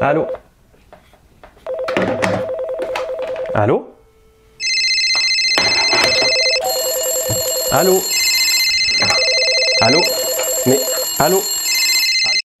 Allô Allô Allô Allô Mais allô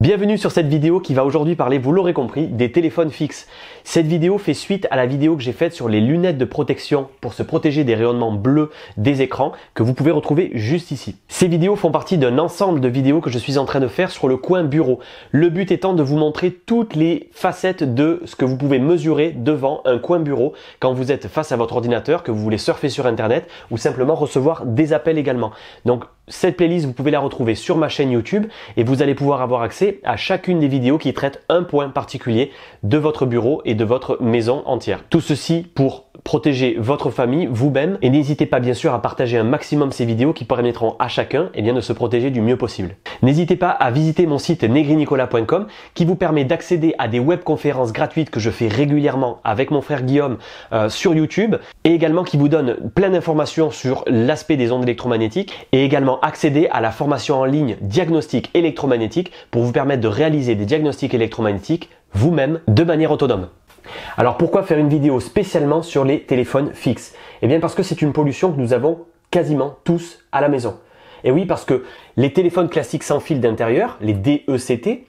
Bienvenue sur cette vidéo qui va aujourd'hui parler, vous l'aurez compris, des téléphones fixes. Cette vidéo fait suite à la vidéo que j'ai faite sur les lunettes de protection pour se protéger des rayonnements bleus des écrans que vous pouvez retrouver juste ici. Ces vidéos font partie d'un ensemble de vidéos que je suis en train de faire sur le coin bureau. Le but étant de vous montrer toutes les facettes de ce que vous pouvez mesurer devant un coin bureau quand vous êtes face à votre ordinateur, que vous voulez surfer sur Internet ou simplement recevoir des appels également. Donc cette playlist, vous pouvez la retrouver sur ma chaîne YouTube et vous allez pouvoir avoir accès à chacune des vidéos qui traitent un point particulier de votre bureau et de de votre maison entière. Tout ceci pour protéger votre famille, vous-même, et n'hésitez pas bien sûr à partager un maximum ces vidéos qui permettront à chacun et eh bien, de se protéger du mieux possible. N'hésitez pas à visiter mon site negrinicolas.com qui vous permet d'accéder à des webconférences gratuites que je fais régulièrement avec mon frère Guillaume euh, sur YouTube et également qui vous donne plein d'informations sur l'aspect des ondes électromagnétiques et également accéder à la formation en ligne diagnostic électromagnétique pour vous permettre de réaliser des diagnostics électromagnétiques vous-même de manière autonome. Alors pourquoi faire une vidéo spécialement sur les téléphones fixes Eh bien parce que c'est une pollution que nous avons quasiment tous à la maison. Et oui parce que les téléphones classiques sans fil d'intérieur, les DECT,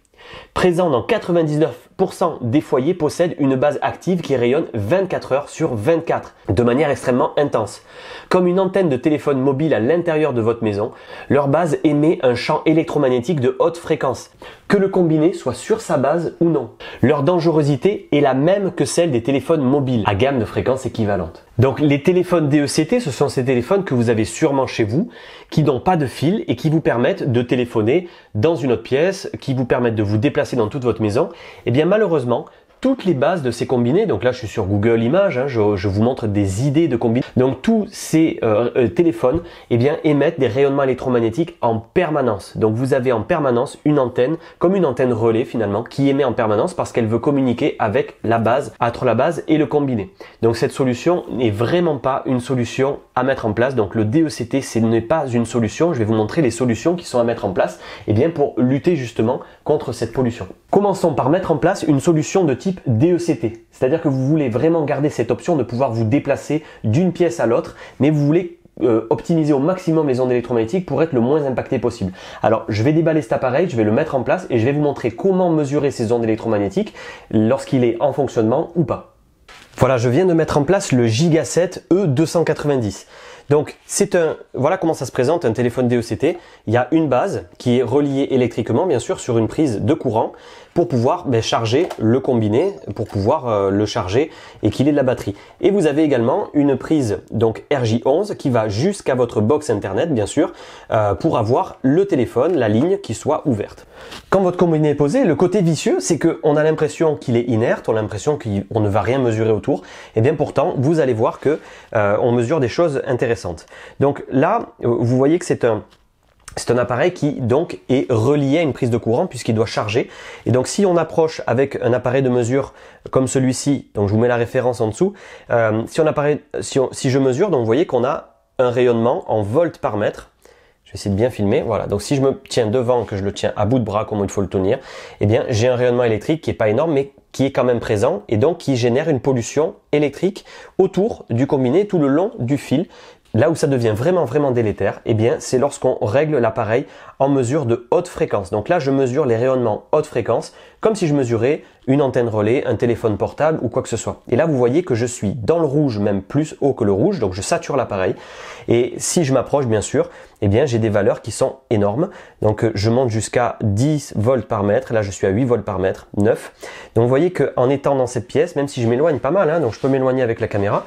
présents dans 99 des foyers possèdent une base active qui rayonne 24 heures sur 24 de manière extrêmement intense. Comme une antenne de téléphone mobile à l'intérieur de votre maison, leur base émet un champ électromagnétique de haute fréquence, que le combiné soit sur sa base ou non. Leur dangerosité est la même que celle des téléphones mobiles à gamme de fréquences équivalente. Donc les téléphones DECT, ce sont ces téléphones que vous avez sûrement chez vous, qui n'ont pas de fil et qui vous permettent de téléphoner dans une autre pièce, qui vous permettent de vous déplacer dans toute votre maison. Eh bien malheureusement toutes les bases de ces combinés. Donc là, je suis sur Google Images, hein, je, vous montre des idées de combinés. Donc tous ces euh, euh, téléphones, eh bien, émettent des rayonnements électromagnétiques en permanence. Donc vous avez en permanence une antenne, comme une antenne relais finalement, qui émet en permanence parce qu'elle veut communiquer avec la base, entre la base et le combiné. Donc cette solution n'est vraiment pas une solution mettre en place. Donc le DECT, ce n'est pas une solution. Je vais vous montrer les solutions qui sont à mettre en place et eh bien, pour lutter justement contre cette pollution. Commençons par mettre en place une solution de type DECT. C'est-à-dire que vous voulez vraiment garder cette option de pouvoir vous déplacer d'une pièce à l'autre, mais vous voulez euh, optimiser au maximum les ondes électromagnétiques pour être le moins impacté possible. Alors, je vais déballer cet appareil, je vais le mettre en place et je vais vous montrer comment mesurer ces ondes électromagnétiques lorsqu'il est en fonctionnement ou pas. Voilà, je viens de mettre en place le Gigaset E290. Donc, c'est un, voilà comment ça se présente un téléphone DECT. Il y a une base qui est reliée électriquement, bien sûr, sur une prise de courant pour pouvoir ben, charger le combiné, pour pouvoir euh, le charger et qu'il ait de la batterie. Et vous avez également une prise donc RJ11 qui va jusqu'à votre box internet, bien sûr, euh, pour avoir le téléphone, la ligne qui soit ouverte. Quand votre combiné est posé, le côté vicieux, c'est qu'on a l'impression qu'il est inerte, on a l'impression qu'on ne va rien mesurer autour. Et eh bien pourtant, vous allez voir que euh, on mesure des choses intéressantes. Donc là, euh, vous voyez que c'est un, c'est un appareil qui donc est relié à une prise de courant puisqu'il doit charger. Et donc si on approche avec un appareil de mesure comme celui-ci, donc je vous mets la référence en dessous, euh, si, on si, je mesure, donc vous voyez qu'on a un rayonnement en volts par mètre. Je vais essayer de bien filmer. Voilà. Donc si je me tiens devant, que je le tiens à bout de bras comme il faut le tenir, eh bien j'ai un rayonnement électrique qui est pas énorme mais qui est quand même présent et donc qui génère une pollution électrique autour du combiné tout le long du fil Là où ça devient vraiment vraiment délétère, eh bien, c'est lorsqu'on règle l'appareil en mesure de haute fréquence. Donc là, je mesure les rayonnements haute fréquence comme si je mesurais une antenne relais, un téléphone portable ou quoi que ce soit. Et là, vous voyez que je suis dans le rouge, même plus haut que le rouge, donc je sature l'appareil. Et si je m'approche, bien sûr, eh bien, j'ai des valeurs qui sont énormes. Donc euh, je monte jusqu'à 10 volts par mètre. Là, je suis à 8 volts par mètre, 9. Donc vous voyez qu'en étant dans cette pièce, même si je m'éloigne pas mal, hein, donc je peux m'éloigner avec la caméra,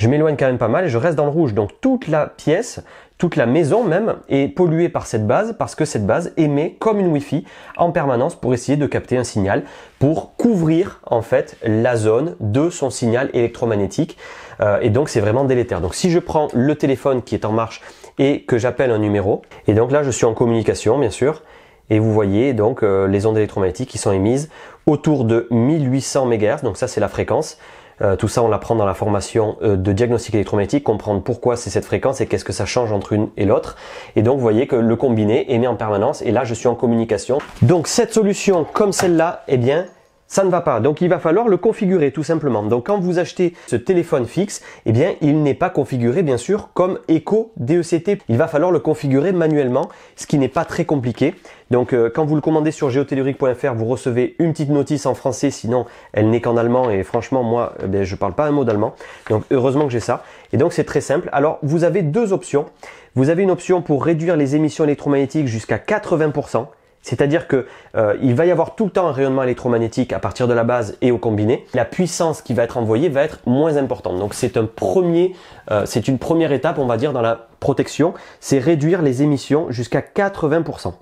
je m'éloigne quand même pas mal et je reste dans le rouge. Donc toute la pièce, toute la maison même est polluée par cette base parce que cette base émet comme une Wi-Fi en permanence pour essayer de capter un signal pour couvrir en fait la zone de son signal électromagnétique euh, et donc c'est vraiment délétère. Donc si je prends le téléphone qui est en marche et que j'appelle un numéro et donc là je suis en communication bien sûr et vous voyez donc euh, les ondes électromagnétiques qui sont émises autour de 1800 MHz donc ça c'est la fréquence euh, tout ça, on l'apprend dans la formation euh, de diagnostic électromagnétique, comprendre pourquoi c'est cette fréquence et qu'est-ce que ça change entre une et l'autre. Et donc, vous voyez que le combiné émet en permanence. Et là, je suis en communication. Donc, cette solution comme celle-là, eh bien, ça ne va pas. Donc il va falloir le configurer tout simplement. Donc quand vous achetez ce téléphone fixe, eh bien il n'est pas configuré bien sûr comme Echo DECT. Il va falloir le configurer manuellement, ce qui n'est pas très compliqué. Donc euh, quand vous le commandez sur geotellurique.fr, vous recevez une petite notice en français, sinon elle n'est qu'en allemand et franchement moi eh je ne parle pas un mot d'allemand. Donc heureusement que j'ai ça. Et donc c'est très simple. Alors vous avez deux options. Vous avez une option pour réduire les émissions électromagnétiques jusqu'à 80%. C'est-à-dire que euh, il va y avoir tout le temps un rayonnement électromagnétique à partir de la base et au combiné. La puissance qui va être envoyée va être moins importante. Donc c'est un premier, euh, c'est une première étape, on va dire, dans la protection, c'est réduire les émissions jusqu'à 80%.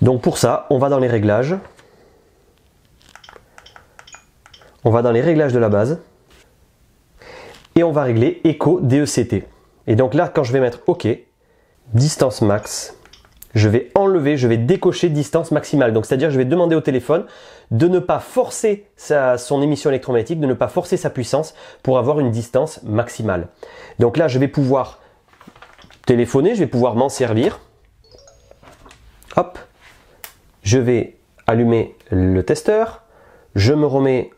Donc pour ça, on va dans les réglages. On va dans les réglages de la base. Et on va régler écho DECT. Et donc là, quand je vais mettre OK, distance max, je vais enlever, je vais décocher distance maximale. Donc c'est-à-dire je vais demander au téléphone de ne pas forcer sa, son émission électromagnétique, de ne pas forcer sa puissance pour avoir une distance maximale. Donc là, je vais pouvoir téléphoner, je vais pouvoir m'en servir hop, je vais allumer le testeur, je me remets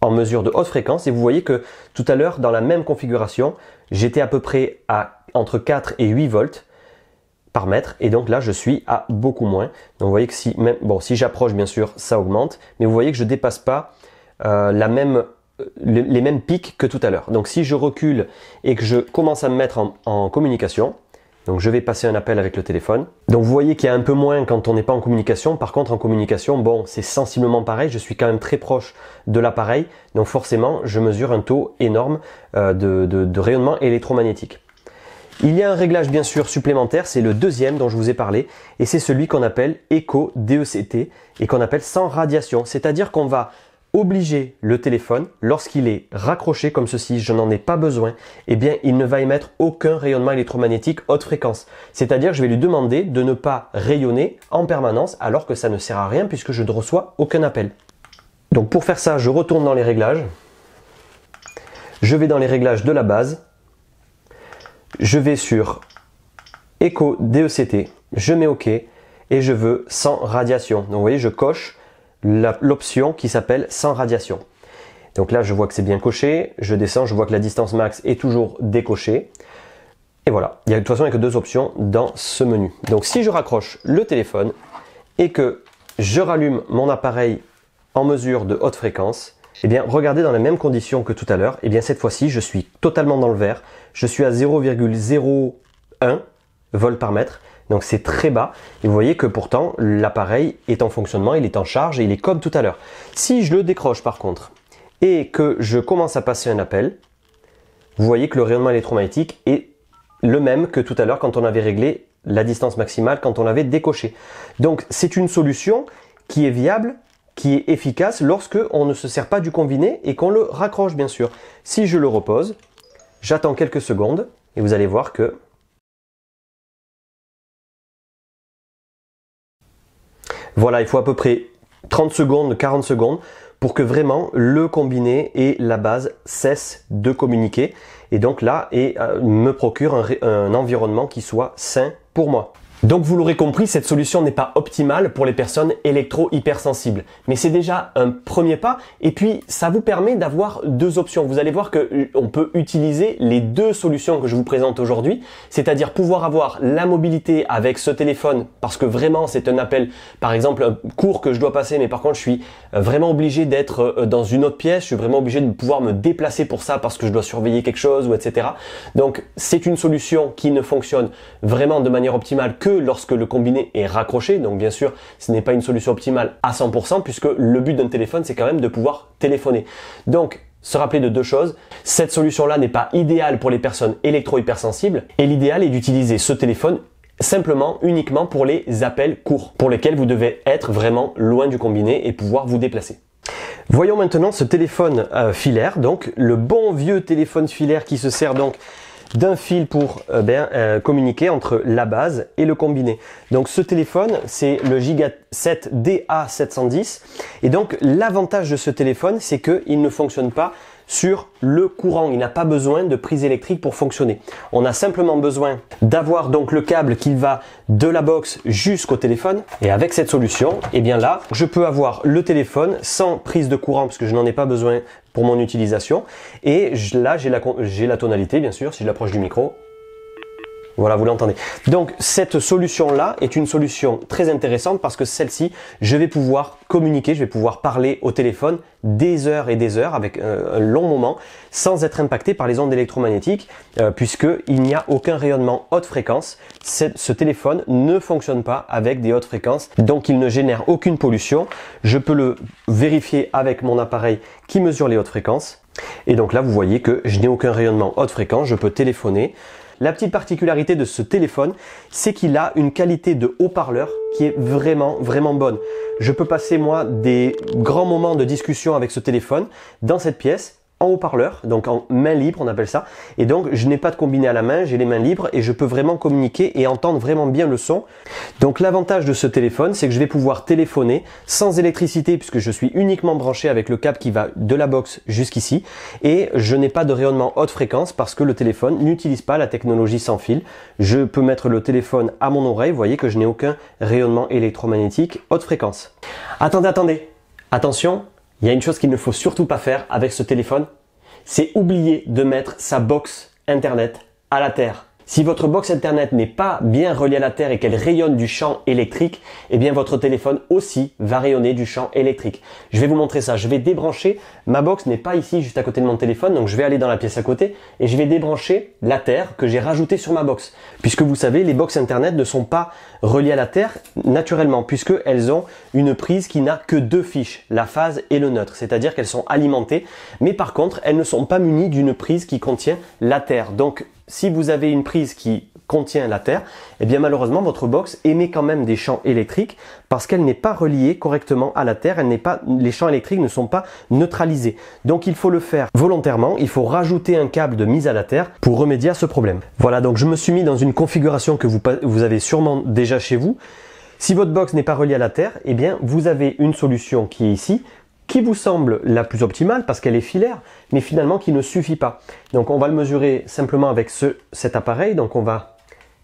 en mesure de haute fréquence et vous voyez que tout à l'heure dans la même configuration j'étais à peu près à entre 4 et 8 volts par mètre et donc là je suis à beaucoup moins donc vous voyez que si même bon si j'approche bien sûr ça augmente mais vous voyez que je dépasse pas euh, la même euh, les mêmes pics que tout à l'heure donc si je recule et que je commence à me mettre en communication donc je vais passer un appel avec le téléphone. Donc vous voyez qu'il y a un peu moins quand on n'est pas en communication. Par contre en communication, bon, c'est sensiblement pareil. Je suis quand même très proche de l'appareil. Donc forcément, je mesure un taux énorme euh, de, rayonnement électromagnétique. Il y a un réglage bien sûr supplémentaire, c'est le deuxième dont je vous ai parlé, et c'est celui qu'on appelle éco DECT et qu'on appelle sans radiation, c'est-à-dire qu'on va obliger le téléphone, lorsqu'il est raccroché comme ceci, je n'en ai pas besoin, eh bien il ne va émettre aucun rayonnement électromagnétique haute fréquence. C'est-à-dire je vais lui demander de ne pas rayonner en permanence alors que ça ne sert à rien puisque je ne reçois aucun appel. Donc pour faire ça, je retourne dans les réglages. Je vais dans les réglages de la base. Je vais sur Echo DECT. Je mets OK et je veux sans radiation. Donc vous voyez, je coche l'option qui s'appelle sans radiation. Donc là, je vois que c'est bien coché. Je descends, je vois que la distance max est toujours décochée. Et voilà. Il y a de toute façon, que deux options dans ce menu. Donc si je raccroche le téléphone et que je rallume mon appareil en mesure de haute fréquence, eh bien, regardez dans les mêmes conditions que tout à l'heure. Eh bien, cette fois-ci, je suis totalement dans le vert. Je suis à 0,01 vol par mètre. Donc c'est très bas. Et vous voyez que pourtant l'appareil est en fonctionnement, il est en charge et il est comme tout à l'heure. Si je le décroche par contre et que je commence à passer un appel, vous voyez que le rayonnement électromagnétique est le même que tout à l'heure quand on avait réglé la distance maximale, quand on l'avait décoché. Donc c'est une solution qui est viable, qui est efficace lorsque on ne se sert pas du combiné et qu'on le raccroche bien sûr. Si je le repose, j'attends quelques secondes et vous allez voir que Voilà, il faut à peu près 30 secondes, 40 secondes pour que vraiment le combiné et la base cessent de communiquer et donc là et euh, me procure un, un environnement qui soit sain pour moi. Donc vous l'aurez compris, cette solution n'est pas optimale pour les personnes électro-hypersensibles. Mais c'est déjà un premier pas et puis ça vous permet d'avoir deux options. Vous allez voir qu'on euh, peut utiliser les deux solutions que je vous présente aujourd'hui, c'est-à-dire pouvoir avoir la mobilité avec ce téléphone parce que vraiment c'est un appel, par exemple un cours que je dois passer mais par contre je suis euh, vraiment obligé d'être euh, dans une autre pièce, je suis vraiment obligé de pouvoir me déplacer pour ça parce que je dois surveiller quelque chose ou etc. Donc c'est une solution qui ne fonctionne vraiment de manière optimale que lorsque le combiné est raccroché. Donc bien sûr, ce n'est pas une solution optimale à 100% puisque le but d'un téléphone, c'est quand même de pouvoir téléphoner. Donc se rappeler de deux choses. Cette solution-là n'est pas idéale pour les personnes électro-hypersensibles et l'idéal est d'utiliser ce téléphone simplement uniquement pour les appels courts pour lesquels vous devez être vraiment loin du combiné et pouvoir vous déplacer. Voyons maintenant ce téléphone euh, filaire, donc le bon vieux téléphone filaire qui se sert donc d'un fil pour euh, ben, euh, communiquer entre la base et le combiné. Donc ce téléphone, c'est le Giga 7 DA710. Et donc l'avantage de ce téléphone, c'est qu'il ne fonctionne pas sur le courant. Il n'a pas besoin de prise électrique pour fonctionner. On a simplement besoin d'avoir donc le câble qui va de la box jusqu'au téléphone. Et avec cette solution, eh bien là, je peux avoir le téléphone sans prise de courant parce que je n'en ai pas besoin pour mon utilisation. Et là, j'ai la, la tonalité, bien sûr, si je l'approche du micro, voilà, vous l'entendez. Donc cette solution-là est une solution très intéressante parce que celle-ci, je vais pouvoir communiquer, je vais pouvoir parler au téléphone des heures et des heures avec euh, un long moment sans être impacté par les ondes électromagnétiques euh, puisqu'il n'y a aucun rayonnement haute fréquence. Ce téléphone ne fonctionne pas avec des hautes fréquences, donc il ne génère aucune pollution. Je peux le vérifier avec mon appareil qui mesure les hautes fréquences. Et donc là, vous voyez que je n'ai aucun rayonnement haute fréquence, je peux téléphoner, la petite particularité de ce téléphone, c'est qu'il a une qualité de haut-parleur qui est vraiment, vraiment bonne. Je peux passer moi des grands moments de discussion avec ce téléphone dans cette pièce en haut-parleur, donc en main libre on appelle ça. Et donc je n'ai pas de combiné à la main, j'ai les mains libres et je peux vraiment communiquer et entendre vraiment bien le son. Donc l'avantage de ce téléphone, c'est que je vais pouvoir téléphoner sans électricité puisque je suis uniquement branché avec le câble qui va de la box jusqu'ici et je n'ai pas de rayonnement haute fréquence parce que le téléphone n'utilise pas la technologie sans fil. Je peux mettre le téléphone à mon oreille, vous voyez que je n'ai aucun rayonnement électromagnétique haute fréquence. Attendez, attendez. Attention, il y a une chose qu'il ne faut surtout pas faire avec ce téléphone, c'est oublier de mettre sa box Internet à la terre. Si votre box internet n'est pas bien reliée à la terre et qu'elle rayonne du champ électrique, eh bien votre téléphone aussi va rayonner du champ électrique. Je vais vous montrer ça. Je vais débrancher. Ma box n'est pas ici, juste à côté de mon téléphone. Donc je vais aller dans la pièce à côté et je vais débrancher la terre que j'ai rajoutée sur ma box. Puisque vous savez, les box internet ne sont pas reliées à la terre naturellement puisqu'elles ont une prise qui n'a que deux fiches, la phase et le neutre. C'est-à-dire qu'elles sont alimentées. Mais par contre, elles ne sont pas munies d'une prise qui contient la terre. Donc si vous avez une prise qui contient la terre, eh bien malheureusement votre box émet quand même des champs électriques parce qu'elle n'est pas reliée correctement à la terre, elle n'est pas, les champs électriques ne sont pas neutralisés. Donc il faut le faire volontairement, il faut rajouter un câble de mise à la terre pour remédier à ce problème. Voilà, donc je me suis mis dans une configuration que vous, avez sûrement déjà chez vous. Si votre box n'est pas reliée à la terre, eh bien vous avez une solution qui est ici, qui vous semble la plus optimale parce qu'elle est filaire, mais finalement qui ne suffit pas. Donc on va le mesurer simplement avec ce, cet appareil. Donc on va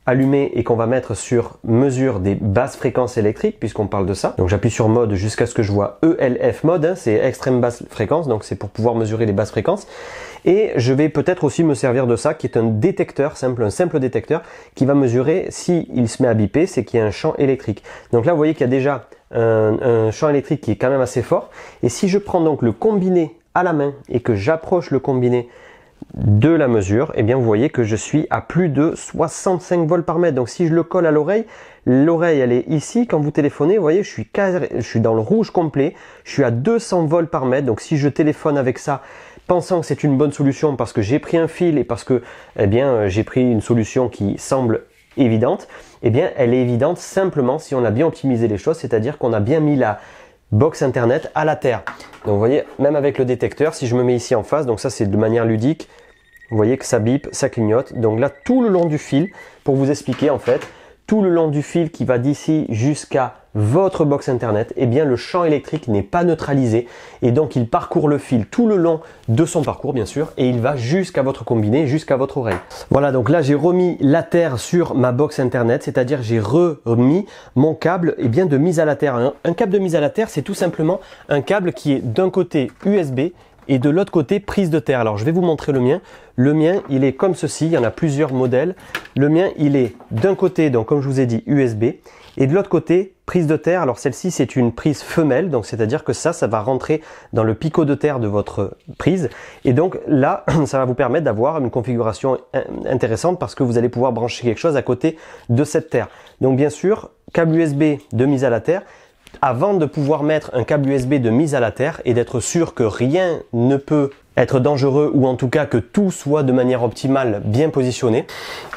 allumer et qu'on va mettre sur mesure des basses fréquences électriques puisqu'on parle de ça. Donc j'appuie sur mode jusqu'à ce que je vois ELF mode, hein, c'est extrême basse fréquence, donc c'est pour pouvoir mesurer les basses fréquences. Et je vais peut-être aussi me servir de ça, qui est un détecteur simple, un simple détecteur, qui va mesurer s'il il se met à biper, c'est qu'il y a un champ électrique. Donc là, vous voyez qu'il y a déjà un, champ électrique qui est quand même assez fort. Et si je prends donc le combiné à la main et que j'approche le combiné de la mesure, et eh bien vous voyez que je suis à plus de 65 volts par mètre. Donc si je le colle à l'oreille, l'oreille elle est ici. Quand vous téléphonez, vous voyez, je suis, je suis dans le rouge complet. Je suis à 200 volts par mètre. Donc si je téléphone avec ça, pensant que c'est une bonne solution parce que j'ai pris un fil et parce que eh bien euh, j'ai pris une solution qui semble évidente, eh bien elle est évidente simplement si on a bien optimisé les choses, c'est-à-dire qu'on a bien mis la box internet à la terre. Donc vous voyez, même avec le détecteur, si je me mets ici en face, donc ça c'est de manière ludique, vous voyez que ça bip, ça clignote. Donc là tout le long du fil pour vous expliquer en fait tout le long du fil qui va d'ici jusqu'à votre box internet, eh bien le champ électrique n'est pas neutralisé et donc il parcourt le fil tout le long de son parcours bien sûr et il va jusqu'à votre combiné, jusqu'à votre oreille. Voilà donc là j'ai remis la terre sur ma box internet, c'est-à-dire j'ai remis mon câble eh bien de mise à la terre. Un câble de mise à la terre c'est tout simplement un câble qui est d'un côté USB et de l'autre côté prise de terre. Alors je vais vous montrer le mien. Le mien il est comme ceci, il y en a plusieurs modèles. Le mien il est d'un côté donc comme je vous ai dit USB et de l'autre côté prise de terre. Alors celle-ci c'est une prise femelle donc c'est à dire que ça ça va rentrer dans le picot de terre de votre prise et donc là ça va vous permettre d'avoir une configuration intéressante parce que vous allez pouvoir brancher quelque chose à côté de cette terre. Donc bien sûr câble USB de mise à la terre avant de pouvoir mettre un câble USB de mise à la terre et d'être sûr que rien ne peut être dangereux ou en tout cas que tout soit de manière optimale bien positionné,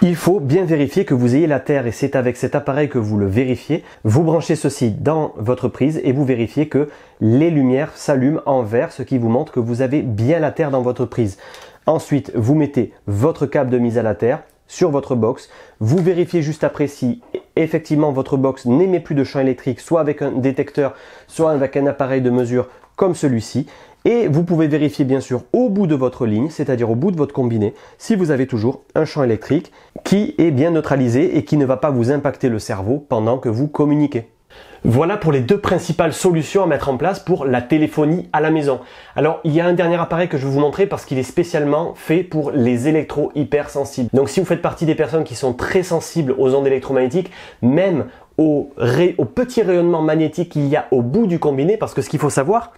il faut bien vérifier que vous ayez la terre et c'est avec cet appareil que vous le vérifiez. Vous branchez ceci dans votre prise et vous vérifiez que les lumières s'allument en vert, ce qui vous montre que vous avez bien la terre dans votre prise. Ensuite, vous mettez votre câble de mise à la terre, sur votre box. Vous vérifiez juste après si effectivement votre box n'émet plus de champ électrique, soit avec un détecteur, soit avec un appareil de mesure comme celui-ci. Et vous pouvez vérifier bien sûr au bout de votre ligne, c'est-à-dire au bout de votre combiné, si vous avez toujours un champ électrique qui est bien neutralisé et qui ne va pas vous impacter le cerveau pendant que vous communiquez. Voilà pour les deux principales solutions à mettre en place pour la téléphonie à la maison. Alors, il y a un dernier appareil que je vais vous montrer parce qu'il est spécialement fait pour les électro hypersensibles. Donc, si vous faites partie des personnes qui sont très sensibles aux ondes électromagnétiques, même au, petits rayonnements magnétiques qu'il y a au bout du combiné, parce que ce qu'il faut savoir,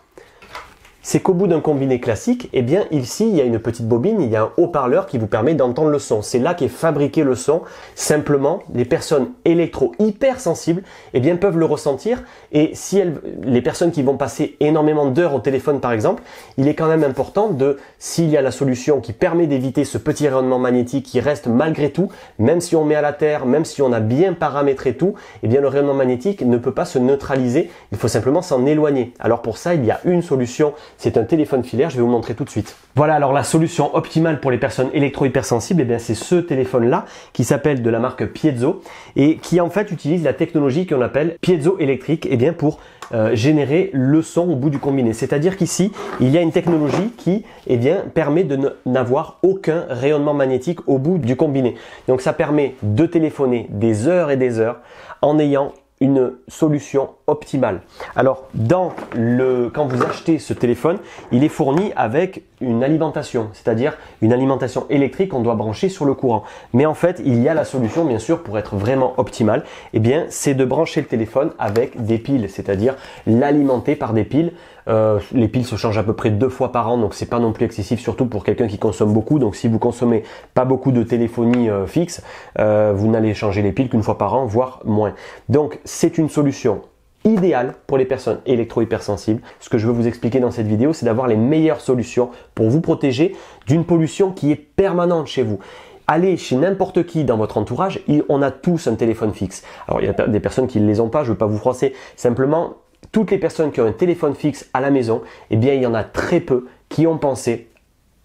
c'est qu'au bout d'un combiné classique, eh bien ici il y a une petite bobine, il y a un haut-parleur qui vous permet d'entendre le son. C'est là qu'est fabriqué le son. Simplement, les personnes électro hypersensibles, eh bien peuvent le ressentir. Et si elles, les personnes qui vont passer énormément d'heures au téléphone par exemple, il est quand même important de, s'il y a la solution qui permet d'éviter ce petit rayonnement magnétique qui reste malgré tout, même si on met à la terre, même si on a bien paramétré tout, eh bien le rayonnement magnétique ne peut pas se neutraliser. Il faut simplement s'en éloigner. Alors pour ça, il y a une solution c'est un téléphone filaire, je vais vous montrer tout de suite. Voilà, alors la solution optimale pour les personnes électro-hypersensibles, eh bien c'est ce téléphone-là qui s'appelle de la marque Piezo et qui en fait utilise la technologie qu'on appelle électrique Et eh bien pour euh, générer le son au bout du combiné. C'est-à-dire qu'ici, il y a une technologie qui eh bien, permet de n'avoir aucun rayonnement magnétique au bout du combiné. Donc ça permet de téléphoner des heures et des heures en ayant une solution Optimal. Alors, dans le, quand vous achetez ce téléphone, il est fourni avec une alimentation, c'est-à-dire une alimentation électrique qu'on doit brancher sur le courant. Mais en fait, il y a la solution, bien sûr, pour être vraiment optimal, et eh bien, c'est de brancher le téléphone avec des piles, c'est-à-dire l'alimenter par des piles. Euh, les piles se changent à peu près deux fois par an, donc c'est pas non plus excessif, surtout pour quelqu'un qui consomme beaucoup. Donc si vous consommez pas beaucoup de téléphonie euh, fixe, euh, vous n'allez changer les piles qu'une fois par an, voire moins. Donc c'est une solution idéal pour les personnes électro-hypersensibles. Ce que je veux vous expliquer dans cette vidéo, c'est d'avoir les meilleures solutions pour vous protéger d'une pollution qui est permanente chez vous. Allez chez n'importe qui dans votre entourage, on a tous un téléphone fixe. Alors il y a des personnes qui ne les ont pas, je ne veux pas vous froisser. Simplement, toutes les personnes qui ont un téléphone fixe à la maison, eh bien il y en a très peu qui ont pensé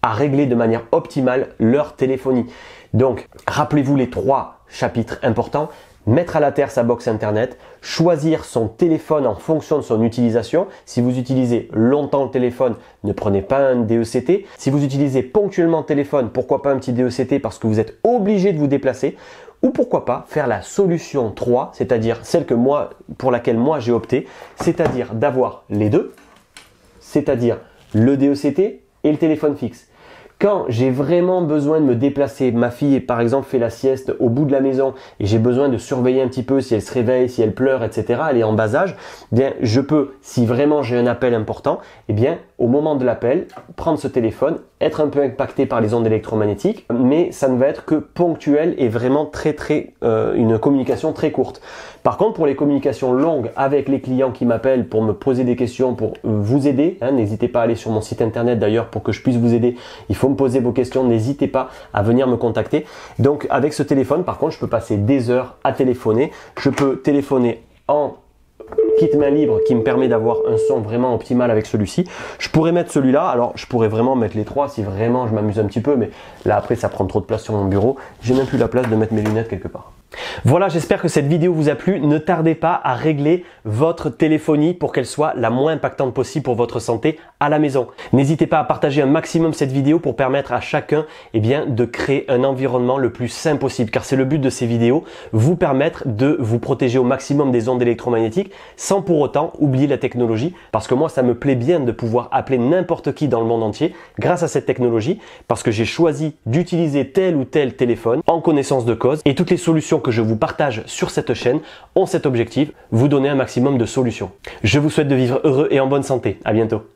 à régler de manière optimale leur téléphonie. Donc, rappelez-vous les trois chapitres importants mettre à la terre sa box internet, choisir son téléphone en fonction de son utilisation. Si vous utilisez longtemps le téléphone, ne prenez pas un DECT. Si vous utilisez ponctuellement le téléphone, pourquoi pas un petit DECT parce que vous êtes obligé de vous déplacer ou pourquoi pas faire la solution 3, c'est-à-dire celle que moi, pour laquelle moi j'ai opté, c'est-à-dire d'avoir les deux, c'est-à-dire le DECT et le téléphone fixe. Quand j'ai vraiment besoin de me déplacer, ma fille par exemple fait la sieste au bout de la maison et j'ai besoin de surveiller un petit peu si elle se réveille, si elle pleure, etc. Elle est en bas âge. Eh bien, je peux, si vraiment j'ai un appel important, eh bien, au moment de l'appel, prendre ce téléphone, être un peu impacté par les ondes électromagnétiques, mais ça ne va être que ponctuel et vraiment très très euh, une communication très courte. Par contre, pour les communications longues avec les clients qui m'appellent pour me poser des questions, pour euh, vous aider, hein, n'hésitez pas à aller sur mon site internet d'ailleurs pour que je puisse vous aider. Il faut posez poser vos questions, n'hésitez pas à venir me contacter. Donc avec ce téléphone, par contre, je peux passer des heures à téléphoner. Je peux téléphoner en kit main libre qui me permet d'avoir un son vraiment optimal avec celui-ci. Je pourrais mettre celui-là, alors je pourrais vraiment mettre les trois si vraiment je m'amuse un petit peu, mais là après ça prend trop de place sur mon bureau. J'ai même plus la place de mettre mes lunettes quelque part. Voilà, j'espère que cette vidéo vous a plu. Ne tardez pas à régler votre téléphonie pour qu'elle soit la moins impactante possible pour votre santé à la maison. N'hésitez pas à partager un maximum cette vidéo pour permettre à chacun eh bien, de créer un environnement le plus sain possible. Car c'est le but de ces vidéos, vous permettre de vous protéger au maximum des ondes électromagnétiques sans pour autant oublier la technologie. Parce que moi, ça me plaît bien de pouvoir appeler n'importe qui dans le monde entier grâce à cette technologie. Parce que j'ai choisi d'utiliser tel ou tel téléphone en connaissance de cause. Et toutes les solutions que je vous partage sur cette chaîne ont cet objectif, vous donner un maximum de solutions. Je vous souhaite de vivre heureux et en bonne santé. À bientôt.